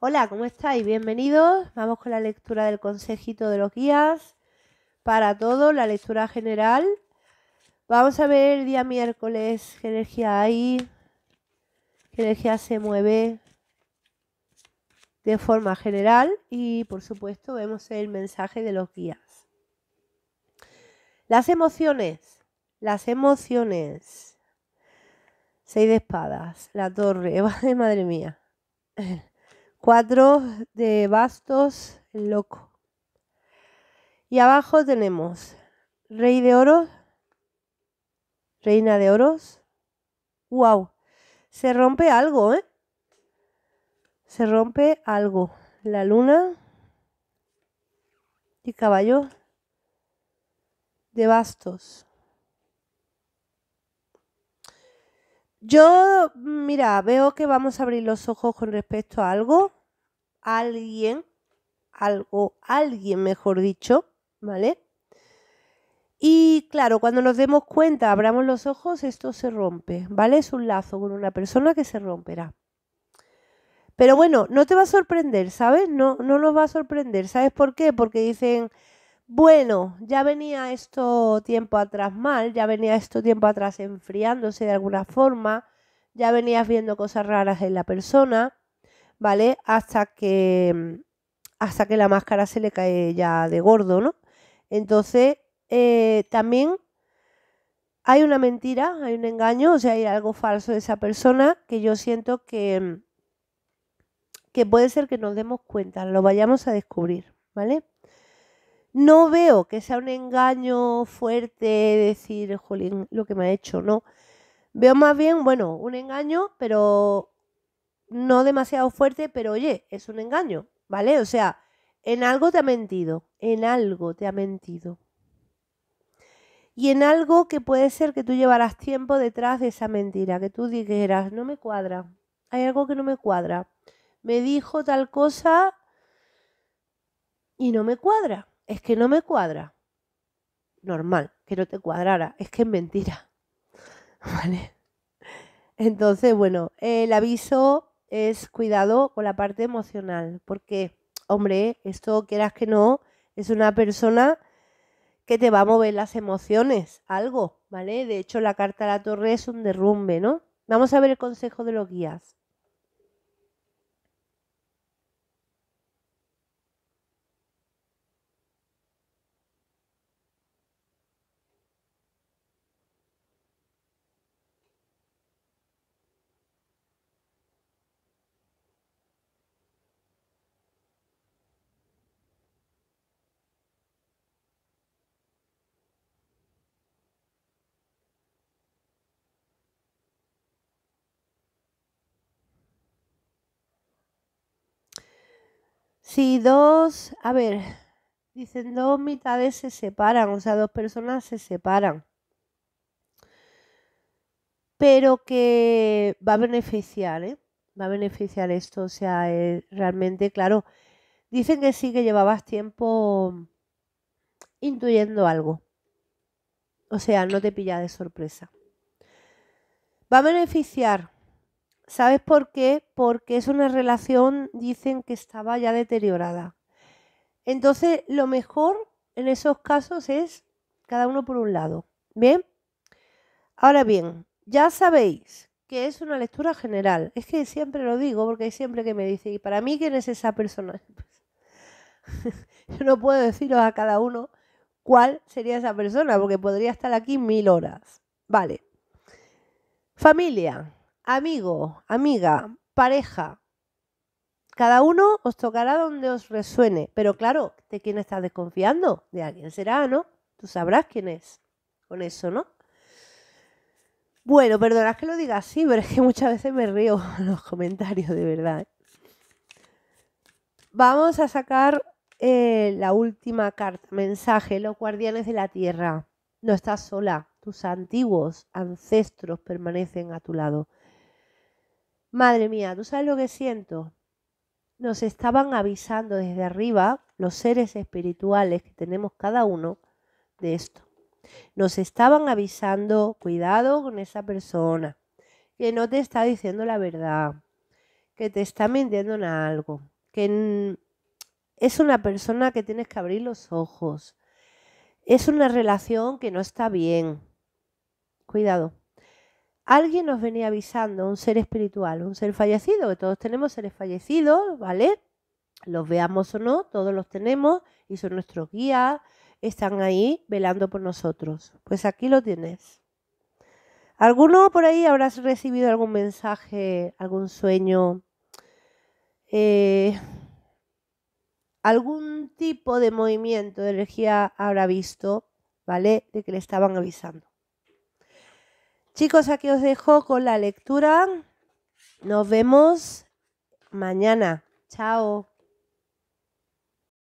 Hola, ¿cómo estáis? Bienvenidos. Vamos con la lectura del consejito de los guías para todo, la lectura general. Vamos a ver el día miércoles qué energía hay, qué energía se mueve de forma general y por supuesto vemos el mensaje de los guías. Las emociones, las emociones. Seis de espadas, la torre, madre mía. Cuatro de bastos el loco. Y abajo tenemos rey de oro, reina de oros. ¡Wow! Se rompe algo, ¿eh? Se rompe algo. La luna y caballo de bastos. Yo, mira, veo que vamos a abrir los ojos con respecto a algo, alguien, algo, alguien mejor dicho, ¿vale? Y claro, cuando nos demos cuenta, abramos los ojos, esto se rompe, ¿vale? Es un lazo con una persona que se romperá. Pero bueno, no te va a sorprender, ¿sabes? No, no nos va a sorprender. ¿Sabes por qué? Porque dicen, bueno, ya venía esto tiempo atrás mal, ya venía esto tiempo atrás enfriándose de alguna forma, ya venías viendo cosas raras en la persona, ¿vale? Hasta que mm, hasta que la máscara se le cae ya de gordo, ¿no? Entonces, eh, también hay una mentira, hay un engaño, o sea, hay algo falso de esa persona que yo siento que, mm, que puede ser que nos demos cuenta, lo vayamos a descubrir, ¿vale? No veo que sea un engaño fuerte decir, jolín, lo que me ha hecho, no. Veo más bien, bueno, un engaño, pero no demasiado fuerte, pero oye, es un engaño, ¿vale? O sea, en algo te ha mentido, en algo te ha mentido. Y en algo que puede ser que tú llevarás tiempo detrás de esa mentira, que tú dijeras, no me cuadra, hay algo que no me cuadra. Me dijo tal cosa y no me cuadra es que no me cuadra. Normal, que no te cuadrara, es que es mentira. ¿Vale? Entonces, bueno, el aviso es cuidado con la parte emocional, porque, hombre, esto quieras que no, es una persona que te va a mover las emociones, algo, ¿vale? De hecho, la carta a la torre es un derrumbe, ¿no? Vamos a ver el consejo de los guías. Si dos, a ver, dicen dos mitades se separan, o sea, dos personas se separan, pero que va a beneficiar, ¿eh? va a beneficiar esto, o sea, eh, realmente, claro, dicen que sí que llevabas tiempo intuyendo algo, o sea, no te pilla de sorpresa. Va a beneficiar ¿Sabes por qué? Porque es una relación, dicen que estaba ya deteriorada. Entonces, lo mejor en esos casos es cada uno por un lado. ¿Bien? Ahora bien, ya sabéis que es una lectura general. Es que siempre lo digo porque hay siempre que me dice, ¿y para mí quién es esa persona? Yo no puedo deciros a cada uno cuál sería esa persona porque podría estar aquí mil horas. Vale. Familia amigo, amiga, pareja. Cada uno os tocará donde os resuene, pero claro, ¿de quién estás desconfiando? De alguien será, ¿no? Tú sabrás quién es con eso, ¿no? Bueno, perdonad que lo diga así, pero es que muchas veces me río en los comentarios, de verdad. ¿eh? Vamos a sacar eh, la última carta, mensaje, los guardianes de la tierra. No estás sola, tus antiguos ancestros permanecen a tu lado. Madre mía, ¿tú sabes lo que siento? Nos estaban avisando desde arriba los seres espirituales que tenemos cada uno de esto. Nos estaban avisando, cuidado con esa persona, que no te está diciendo la verdad, que te está mintiendo en algo, que es una persona que tienes que abrir los ojos, es una relación que no está bien. Cuidado alguien nos venía avisando, un ser espiritual, un ser fallecido, que todos tenemos seres fallecidos, ¿vale? Los veamos o no, todos los tenemos y son nuestros guías, están ahí velando por nosotros. Pues aquí lo tienes. ¿Alguno por ahí habrás recibido algún mensaje, algún sueño, eh, algún tipo de movimiento de energía habrá visto, ¿vale? De que le estaban avisando. Chicos, aquí os dejo con la lectura. Nos vemos mañana. Chao.